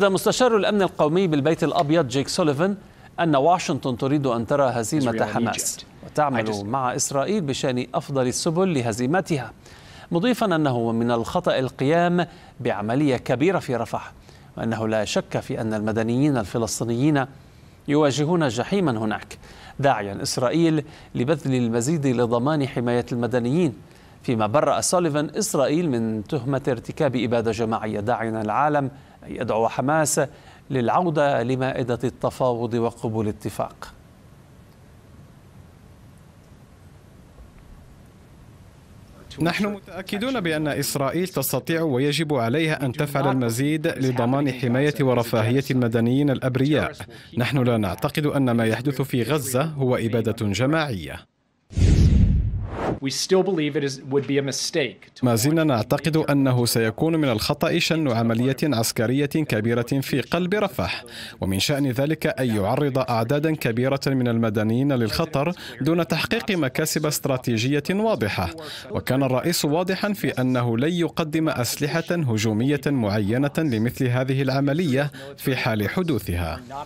هذا مستشار الأمن القومي بالبيت الأبيض جيك سوليفان أن واشنطن تريد أن ترى هزيمة حماس وتعمل مع إسرائيل بشأن أفضل السبل لهزيمتها مضيفا أنه من الخطأ القيام بعملية كبيرة في رفح وأنه لا شك في أن المدنيين الفلسطينيين يواجهون جحيما هناك داعيا إسرائيل لبذل المزيد لضمان حماية المدنيين فيما برأ سوليفان إسرائيل من تهمة ارتكاب إبادة جماعية داعيا العالم يدعو حماس للعودة لمائدة التفاوض وقبول اتفاق نحن متأكدون بأن إسرائيل تستطيع ويجب عليها أن تفعل المزيد لضمان حماية ورفاهية المدنيين الأبرياء. نحن لا نعتقد أن ما يحدث في غزة هو إبادة جماعية. ما زلنا نعتقد أنه سيكون من الخطأ شن عملية عسكرية كبيرة في قلب رفح ومن شأن ذلك أن يعرض أعدادا كبيرة من المدنيين للخطر دون تحقيق مكاسب استراتيجية واضحة وكان الرئيس واضحا في أنه لن يقدم أسلحة هجومية معينة لمثل هذه العملية في حال حدوثها